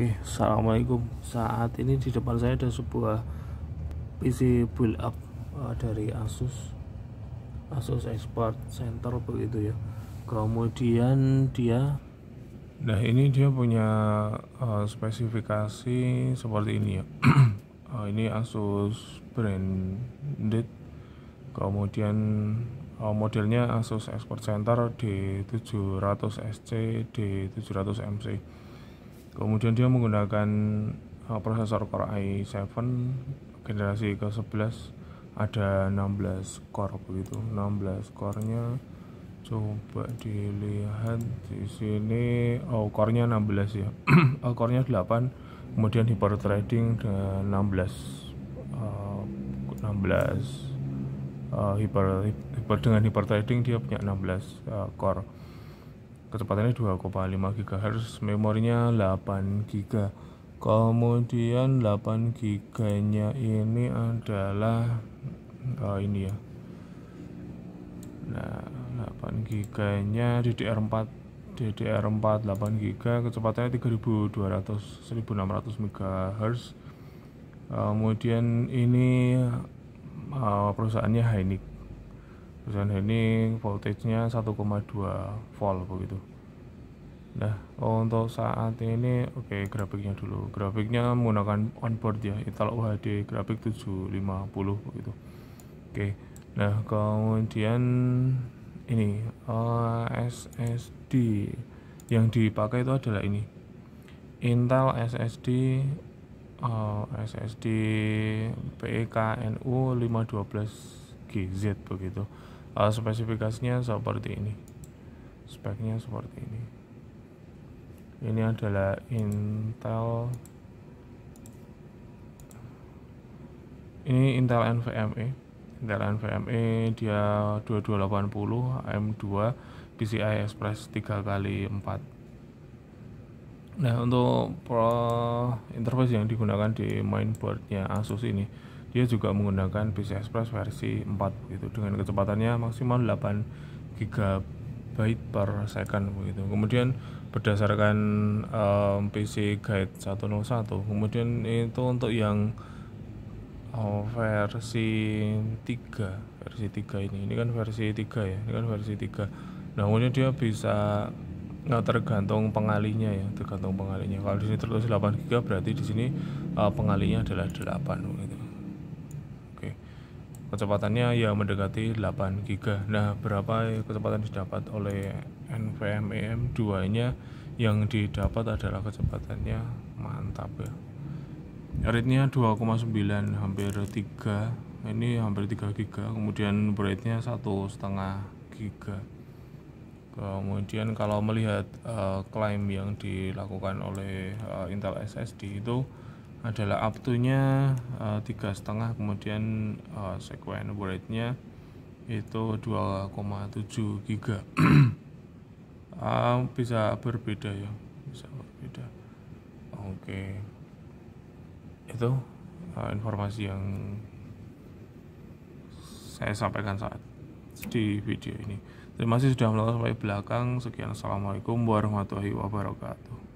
Oke, Assalamualaikum. Saat ini di depan saya ada sebuah PC build up eh, dari Asus. Asus Expert Center begitu ya. Kemudian dia Nah, ini dia punya uh, spesifikasi seperti ini ya. uh, ini Asus branded. Kemudian uh, modelnya Asus Expert Center D700SC, D700MC kemudian dia menggunakan uh, prosesor Core i7 generasi ke-11 ada 16 core begitu 16 core-nya coba dilihat di sini oh core-nya 16 ya oh, core-nya 8 kemudian hyper threading 16 uh, 16 uh, hyper, hyper dengan hyper threading dia punya 16 uh, core kecepatannya 2,5 GHz memorinya 8 GB kemudian 8 GB nya ini adalah oh ini ya nah 8 GB nya DDR4 DDR4 8 GB kecepatannya 3200 1600 MHz kemudian ini uh, perusahaannya Hynix dan ini voltage-nya 1,2 volt begitu nah oh, untuk saat ini oke okay, grafiknya dulu grafiknya menggunakan onboard ya Intel UHD grafik 750 begitu oke okay. nah kemudian ini SSD yang dipakai itu adalah ini Intel SSD uh, SSD PEKNU 512 GZ begitu uh, spesifikasinya seperti ini speknya seperti ini ini adalah Intel ini Intel NVMe Intel NVMe dia 2280 M 2 PCI Express 3 kali 4 nah untuk pro interface yang digunakan di mainboardnya Asus ini dia juga menggunakan PCI Express versi 4 gitu dengan kecepatannya maksimal 8 GB per second begitu. Kemudian berdasarkan um, PC Guide 101, kemudian itu untuk yang oh, versi 3, versi 3 ini. Ini kan versi 3 ya, ini kan versi 3. Nah, kemudian dia bisa nggak tergantung pengalinya ya tergantung pengalinya kalau di sini tertulis 8 GB berarti di sini uh, pengalinya adalah 8 gitu kecepatannya ya mendekati 8 giga nah berapa kecepatan didapat oleh NVMe M2 nya yang didapat adalah kecepatannya mantap ya readnya 2,9 hampir 3 ini hampir 3 giga kemudian brightnya satu setengah giga kemudian kalau melihat uh, klaim yang dilakukan oleh uh, Intel SSD itu adalah up to nya eh, tiga setengah kemudian uh, eh, sekuen rate nya itu 2,7 giga uh, bisa berbeda ya bisa berbeda oke okay. itu uh, informasi yang saya sampaikan saat di video ini terima kasih sudah menonton sampai belakang sekian assalamualaikum warahmatullahi wabarakatuh